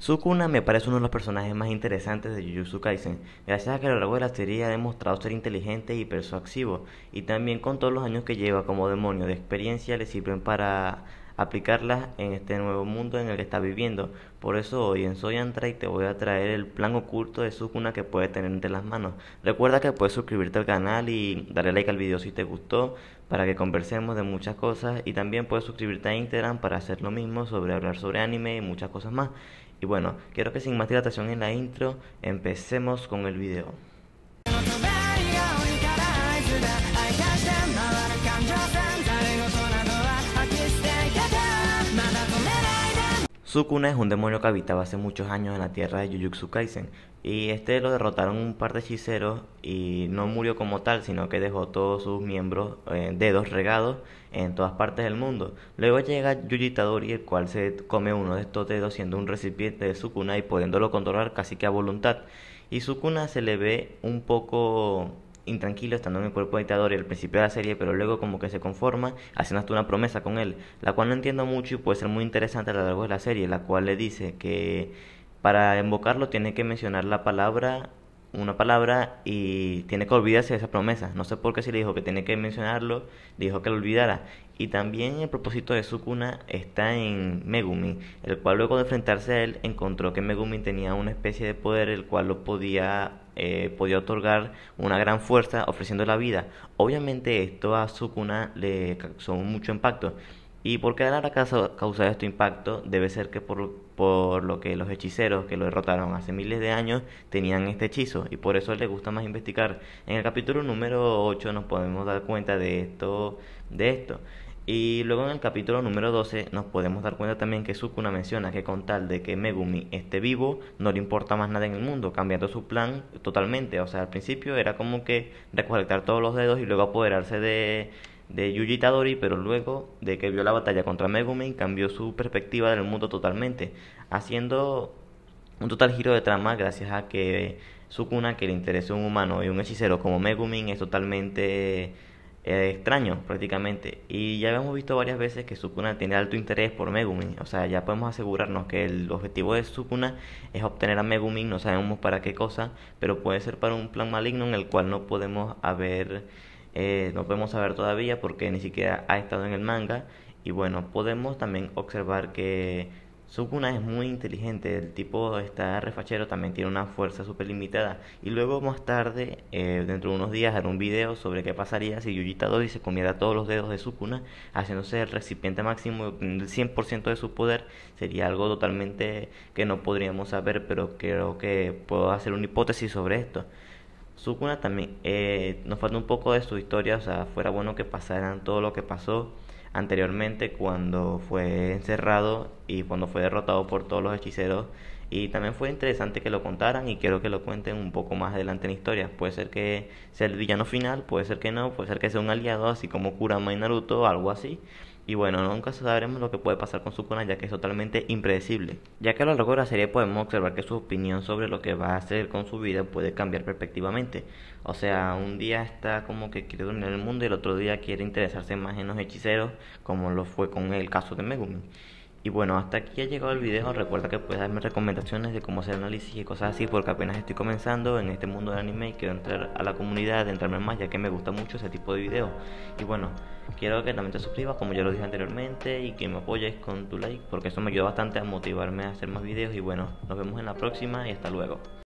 Sukuna me parece uno de los personajes más interesantes de Jujutsu Kaisen, gracias a que a lo largo de la serie ha demostrado ser inteligente y persuasivo, y también con todos los años que lleva como demonio de experiencia le sirven para aplicarlas en este nuevo mundo en el que está viviendo. Por eso hoy en Soy Antray te voy a traer el plan oculto de Sukuna que puede tener entre las manos. Recuerda que puedes suscribirte al canal y darle like al video si te gustó para que conversemos de muchas cosas y también puedes suscribirte a Instagram para hacer lo mismo sobre hablar sobre anime y muchas cosas más. Y bueno, quiero que sin más dilatación en la intro, empecemos con el video. Sukuna es un demonio que habitaba hace muchos años en la tierra de Jujutsu Kaisen y este lo derrotaron un par de hechiceros y no murió como tal, sino que dejó todos sus miembros, eh, dedos regados en todas partes del mundo. Luego llega Yuji Tadori, el cual se come uno de estos dedos siendo un recipiente de Sukuna y pudiéndolo controlar casi que a voluntad. Y Sukuna se le ve un poco intranquilo estando en el cuerpo de dictador y al principio de la serie, pero luego como que se conforma haciendo hasta una promesa con él, la cual no entiendo mucho y puede ser muy interesante a lo largo de la serie, la cual le dice que para invocarlo tiene que mencionar la palabra una palabra y tiene que olvidarse de esa promesa. No sé por qué si le dijo que tenía que mencionarlo, dijo que lo olvidara. Y también el propósito de Sukuna está en Megumi, el cual luego de enfrentarse a él encontró que Megumi tenía una especie de poder el cual lo podía, eh, podía otorgar una gran fuerza ofreciendo la vida. Obviamente esto a Sukuna le causó mucho impacto, ¿Y por qué Alara causa, causa este impacto? Debe ser que por, por, lo que los hechiceros que lo derrotaron hace miles de años tenían este hechizo y por eso le gusta más investigar. En el capítulo número 8 nos podemos dar cuenta de esto. De esto. Y luego en el capítulo número 12 nos podemos dar cuenta también que Sukuna menciona que con tal de que Megumi esté vivo, no le importa más nada en el mundo, cambiando su plan totalmente. O sea, al principio era como que recolectar todos los dedos y luego apoderarse de, de Yuji Tadori, pero luego de que vio la batalla contra Megumin cambió su perspectiva del mundo totalmente, haciendo un total giro de trama gracias a que Sukuna, que le interese un humano y un hechicero como Megumin, es totalmente eh, extraño prácticamente. Y ya habíamos visto varias veces que Sukuna tiene alto interés por Megumin. O sea, ya podemos asegurarnos que el objetivo de Sukuna es obtener a Megumin, no sabemos para qué cosa, pero puede ser para un plan maligno en el cual no podemos haber eh, no podemos saber todavía porque ni siquiera ha estado en el manga. Y bueno, podemos también observar que Sukuna es muy inteligente, el tipo está refachero, también tiene una fuerza super limitada. Y luego más tarde, eh, dentro de unos días, haré un video sobre qué pasaría si Yuji Tadori se comiera todos los dedos de Sukuna, haciéndose el recipiente máximo del 100% de su poder. Sería algo totalmente que no podríamos saber, pero creo que puedo hacer una hipótesis sobre esto. Sukuna también, eh, nos falta un poco de su historia, o sea, fuera bueno que pasaran todo lo que pasó anteriormente cuando fue encerrado y cuando fue derrotado por todos los hechiceros. Y también fue interesante que lo contaran y quiero que lo cuenten un poco más adelante en la historia. Puede ser que sea el villano final, puede ser que no, puede ser que sea un aliado, así como Kurama y Naruto, algo así. Y bueno, nunca sabremos lo que puede pasar con Sukuna ya que es totalmente impredecible. Ya que a lo largo de la serie podemos observar que su opinión sobre lo que va a hacer con su vida puede cambiar perspectivamente. O sea, un día está como que quiere dominar el mundo y el otro día quiere interesarse más en los hechiceros como lo fue con el caso de Megumin y bueno, hasta aquí ha llegado el video. Recuerda que puedes darme recomendaciones de cómo hacer análisis y cosas así, porque apenas estoy comenzando en este mundo del anime y quiero entrar a la comunidad, entrarme más, ya que me gusta mucho ese tipo de videos. Y bueno, quiero que también te suscribas, como ya lo dije anteriormente, y que me apoyes con tu like, porque eso me ayuda bastante a motivarme a hacer más videos. Y bueno, nos vemos en la próxima y hasta luego.